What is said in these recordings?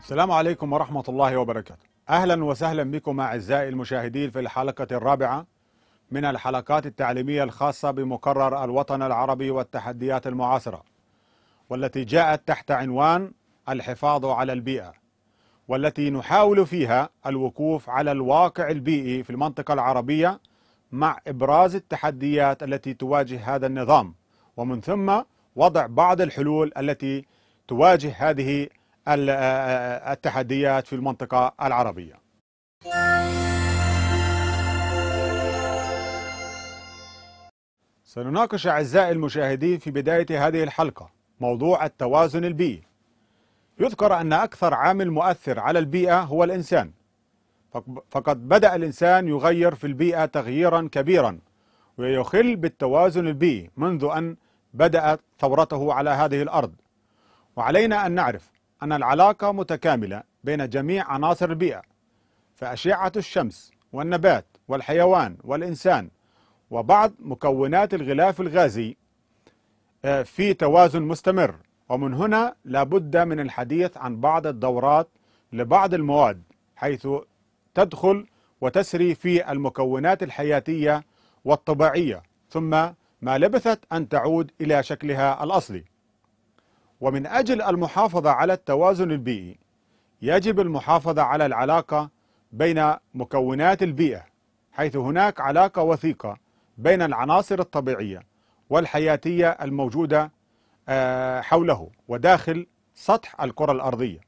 السلام عليكم ورحمة الله وبركاته أهلا وسهلا بكم أعزائي المشاهدين في الحلقة الرابعة من الحلقات التعليمية الخاصة بمقرر الوطن العربي والتحديات المعاصرة والتي جاءت تحت عنوان الحفاظ على البيئة والتي نحاول فيها الوقوف على الواقع البيئي في المنطقة العربية مع إبراز التحديات التي تواجه هذا النظام ومن ثم وضع بعض الحلول التي تواجه هذه التحديات في المنطقة العربية سنناقش أعزائي المشاهدين في بداية هذه الحلقة موضوع التوازن البيئي يذكر أن أكثر عامل مؤثر على البيئة هو الإنسان فقد بدأ الإنسان يغير في البيئة تغييرا كبيرا ويخل بالتوازن البيئي منذ أن بدأ ثورته على هذه الأرض وعلينا أن نعرف أن العلاقة متكاملة بين جميع عناصر البيئة فأشعة الشمس والنبات والحيوان والإنسان وبعض مكونات الغلاف الغازي آه، في توازن مستمر ومن هنا لابد من الحديث عن بعض الدورات لبعض المواد حيث تدخل وتسري في المكونات الحياتية والطبيعية ثم ما لبثت أن تعود إلى شكلها الأصلي ومن أجل المحافظة على التوازن البيئي يجب المحافظة على العلاقة بين مكونات البيئة حيث هناك علاقة وثيقة بين العناصر الطبيعية والحياتية الموجودة آه، حوله وداخل سطح الكرة الأرضية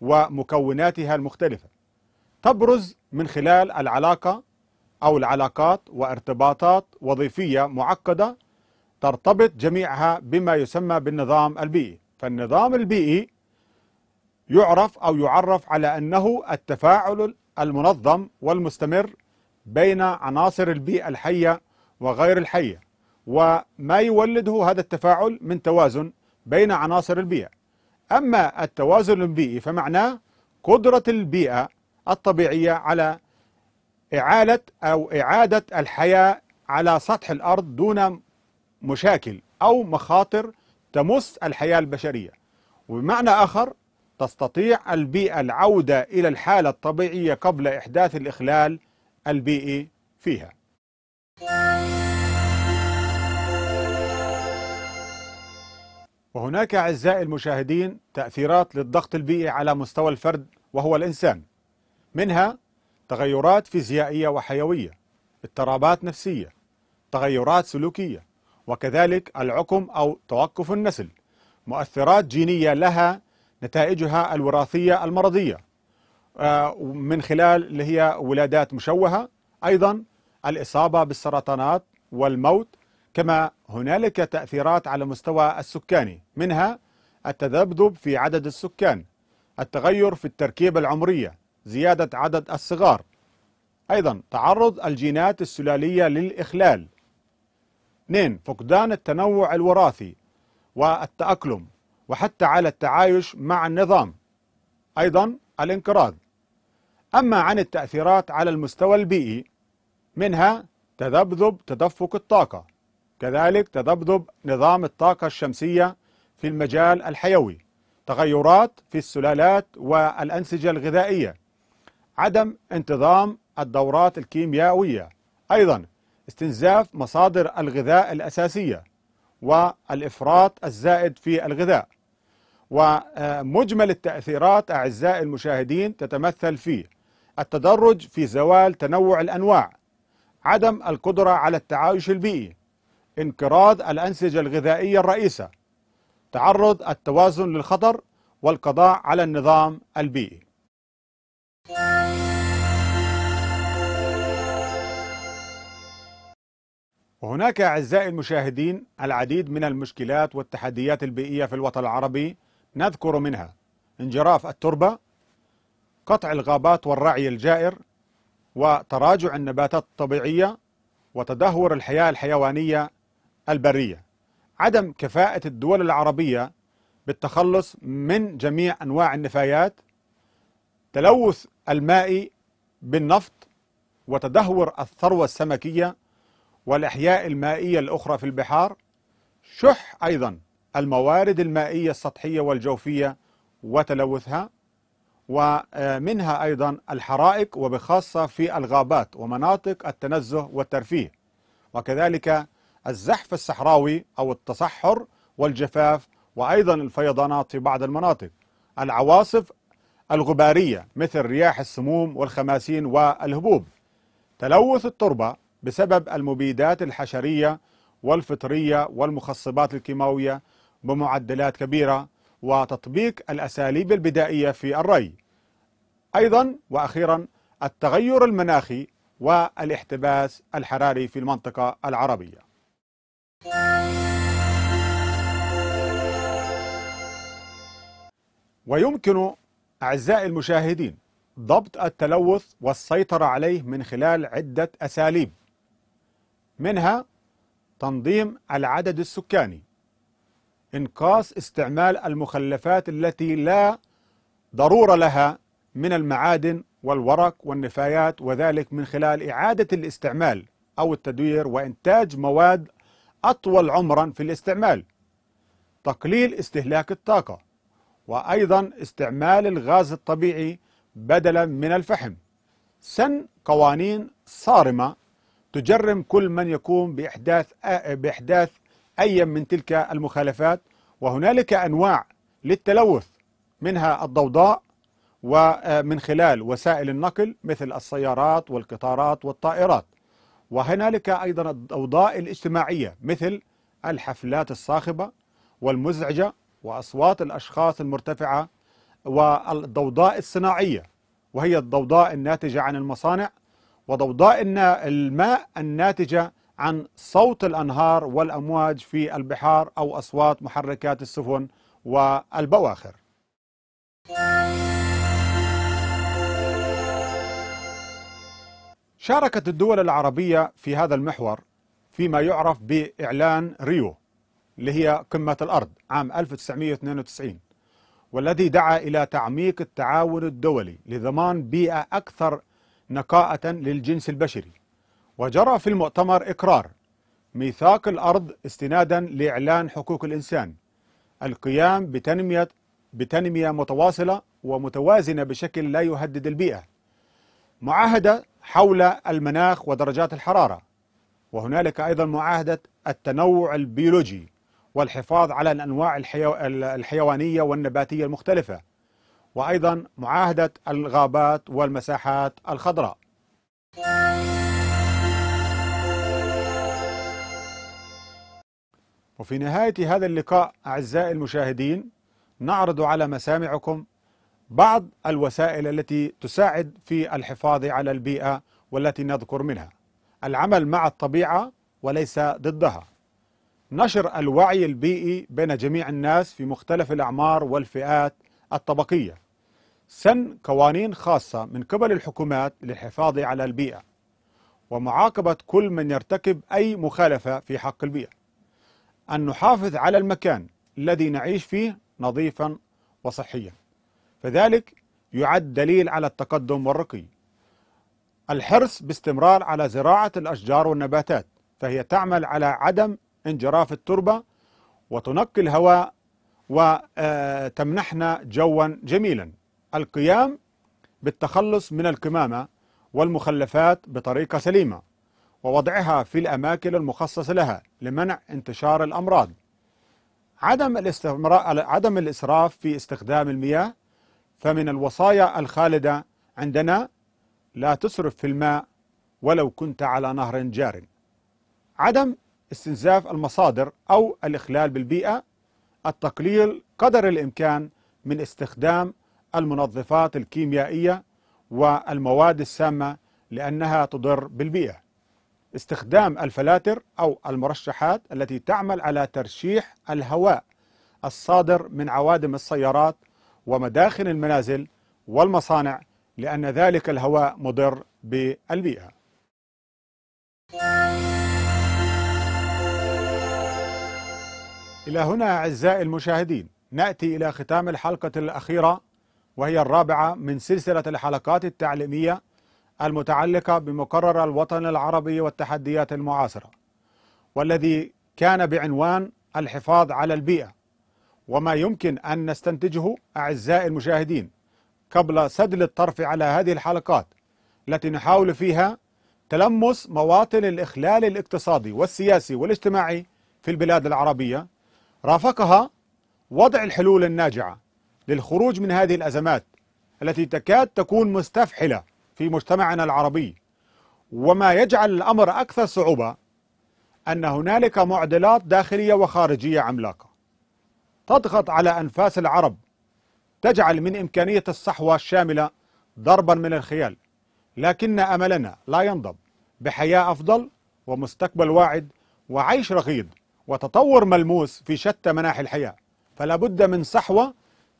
ومكوناتها المختلفة تبرز من خلال العلاقة أو العلاقات وارتباطات وظيفية معقدة ترتبط جميعها بما يسمى بالنظام البيئي فالنظام البيئي يعرف أو يعرف على أنه التفاعل المنظم والمستمر بين عناصر البيئة الحية وغير الحية وما يولده هذا التفاعل من توازن بين عناصر البيئة أما التوازن البيئي فمعناه قدرة البيئة الطبيعية على إعالة أو إعادة الحياة على سطح الأرض دون مشاكل أو مخاطر تمس الحياة البشرية وبمعنى آخر تستطيع البيئة العودة إلى الحالة الطبيعية قبل إحداث الإخلال البيئي فيها وهناك أعزائي المشاهدين تأثيرات للضغط البيئي على مستوى الفرد وهو الإنسان منها تغيرات فيزيائية وحيوية اضطرابات نفسية تغيرات سلوكية وكذلك العقم أو توقف النسل مؤثرات جينية لها نتائجها الوراثية المرضية آه، من خلال اللي هي ولادات مشوهة أيضا الإصابة بالسرطانات والموت كما هنالك تأثيرات على مستوى السكاني منها التذبذب في عدد السكان التغير في التركيبة العمرية زيادة عدد الصغار أيضا تعرض الجينات السلالية للإخلال 2 فقدان التنوع الوراثي والتأقلم وحتى على التعايش مع النظام أيضا الانقراض أما عن التأثيرات على المستوى البيئي منها تذبذب تدفق الطاقة كذلك تذبذب نظام الطاقة الشمسية في المجال الحيوي تغيرات في السلالات والأنسجة الغذائية عدم انتظام الدورات الكيميائية أيضا استنزاف مصادر الغذاء الأساسية والإفراط الزائد في الغذاء ومجمل التأثيرات أعزائي المشاهدين تتمثل في التدرج في زوال تنوع الأنواع عدم القدرة على التعايش البيئي انقراض الأنسجة الغذائية الرئيسة تعرض التوازن للخطر والقضاء على النظام البيئي وهناك أعزائي المشاهدين العديد من المشكلات والتحديات البيئية في الوطن العربي نذكر منها انجراف التربة قطع الغابات والرعي الجائر وتراجع النباتات الطبيعية وتدهور الحياة الحيوانية البرية عدم كفاءة الدول العربية بالتخلص من جميع أنواع النفايات تلوث الماء بالنفط وتدهور الثروة السمكية والأحياء المائية الأخرى في البحار شح أيضا الموارد المائية السطحية والجوفية وتلوثها ومنها أيضا الحرائق وبخاصة في الغابات ومناطق التنزه والترفيه وكذلك الزحف الصحراوي أو التصحر والجفاف وأيضا الفيضانات في بعض المناطق العواصف الغبارية مثل رياح السموم والخماسين والهبوب تلوث التربة بسبب المبيدات الحشرية والفطرية والمخصبات الكيماوية بمعدلات كبيرة وتطبيق الأساليب البدائية في الري أيضا وأخيرا التغير المناخي والاحتباس الحراري في المنطقة العربية ويمكن أعزائي المشاهدين ضبط التلوث والسيطرة عليه من خلال عدة أساليب منها تنظيم العدد السكاني انقاص استعمال المخلفات التي لا ضروره لها من المعادن والورق والنفايات وذلك من خلال اعاده الاستعمال او التدوير وانتاج مواد اطول عمرا في الاستعمال تقليل استهلاك الطاقه وايضا استعمال الغاز الطبيعي بدلا من الفحم سن قوانين صارمه تجرم كل من يقوم بإحداث بإحداث أي من تلك المخالفات وهنالك أنواع للتلوث منها الضوضاء ومن آه، خلال وسائل النقل مثل السيارات والقطارات والطائرات وهنالك أيضا الضوضاء الاجتماعية مثل الحفلات الصاخبة والمزعجة وأصوات الأشخاص المرتفعة والضوضاء الصناعية وهي الضوضاء الناتجة عن المصانع وضوضاء الماء الناتجة عن صوت الأنهار والأمواج في البحار أو أصوات محركات السفن والبواخر شاركت الدول العربية في هذا المحور فيما يعرف بإعلان ريو اللي هي قمة الأرض عام 1992 والذي دعا إلى تعميق التعاون الدولي لضمان بيئة أكثر نقاءة للجنس البشري وجرى في المؤتمر إقرار ميثاق الأرض استنادا لإعلان حقوق الإنسان القيام بتنمية بتنمية متواصلة ومتوازنة بشكل لا يهدد البيئة معاهدة حول المناخ ودرجات الحرارة وهنالك أيضا معاهدة التنوع البيولوجي والحفاظ على الأنواع الحيو... الحيوانية والنباتية المختلفة وأيضا معاهدة الغابات والمساحات الخضراء وفي نهاية هذا اللقاء أعزائي المشاهدين نعرض على مسامعكم بعض الوسائل التي تساعد في الحفاظ على البيئة والتي نذكر منها العمل مع الطبيعة وليس ضدها نشر الوعي البيئي بين جميع الناس في مختلف الأعمار والفئات الطبقية سن قوانين خاصة من قبل الحكومات للحفاظ على البيئة ومعاقبة كل من يرتكب أي مخالفة في حق البيئة أن نحافظ على المكان الذي نعيش فيه نظيفا وصحيا فذلك يعد دليل على التقدم والرقي الحرص باستمرار على زراعة الأشجار والنباتات فهي تعمل على عدم انجراف التربة وتنقي الهواء وتمنحنا جوا جميلا القيام بالتخلص من الكمامة والمخلفات بطريقة سليمة ووضعها في الأماكن المخصصة لها لمنع انتشار الأمراض عدم, عدم الإسراف في استخدام المياه فمن الوصايا الخالدة عندنا لا تسرف في الماء ولو كنت على نهر جار عدم استنزاف المصادر أو الإخلال بالبيئة التقليل قدر الإمكان من استخدام المنظفات الكيميائية والمواد السامة لأنها تضر بالبيئة استخدام الفلاتر أو المرشحات التي تعمل على ترشيح الهواء الصادر من عوادم السيارات ومداخن المنازل والمصانع لأن ذلك الهواء مضر بالبيئة إلى هنا أعزائي المشاهدين نأتي إلى ختام الحلقة الأخيرة وهي الرابعة من سلسلة الحلقات التعليمية المتعلقة بمقرر الوطن العربي والتحديات المعاصرة والذي كان بعنوان الحفاظ على البيئة وما يمكن أن نستنتجه أعزائي المشاهدين قبل سدل الطرف على هذه الحلقات التي نحاول فيها تلمس مواطن الإخلال الاقتصادي والسياسي والاجتماعي في البلاد العربية رافقها وضع الحلول الناجعة للخروج من هذه الأزمات التي تكاد تكون مستفحلة في مجتمعنا العربي وما يجعل الأمر أكثر صعوبة أن هنالك معضلات داخلية وخارجية عملاقة تضغط على أنفاس العرب تجعل من إمكانية الصحوة الشاملة ضربا من الخيال لكن أملنا لا ينضب بحياة أفضل ومستقبل واعد وعيش رغيد وتطور ملموس في شتى مناحي الحياة فلا بد من صحوة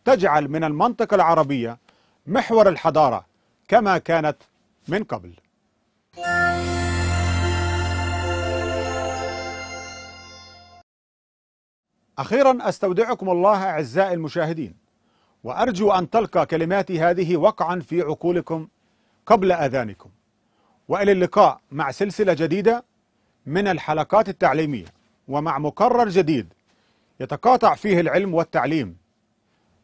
تجعل من المنطقة العربية محور الحضارة كما كانت من قبل أخيرا أستودعكم الله أعزائي المشاهدين وأرجو أن تلقى كلماتي هذه وقعا في عقولكم قبل أذانكم وإلى اللقاء مع سلسلة جديدة من الحلقات التعليمية ومع مقرر جديد يتقاطع فيه العلم والتعليم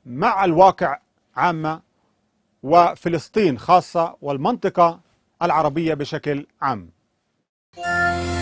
مع الواقع عامة وفلسطين خاصة والمنطقة العربية بشكل عام.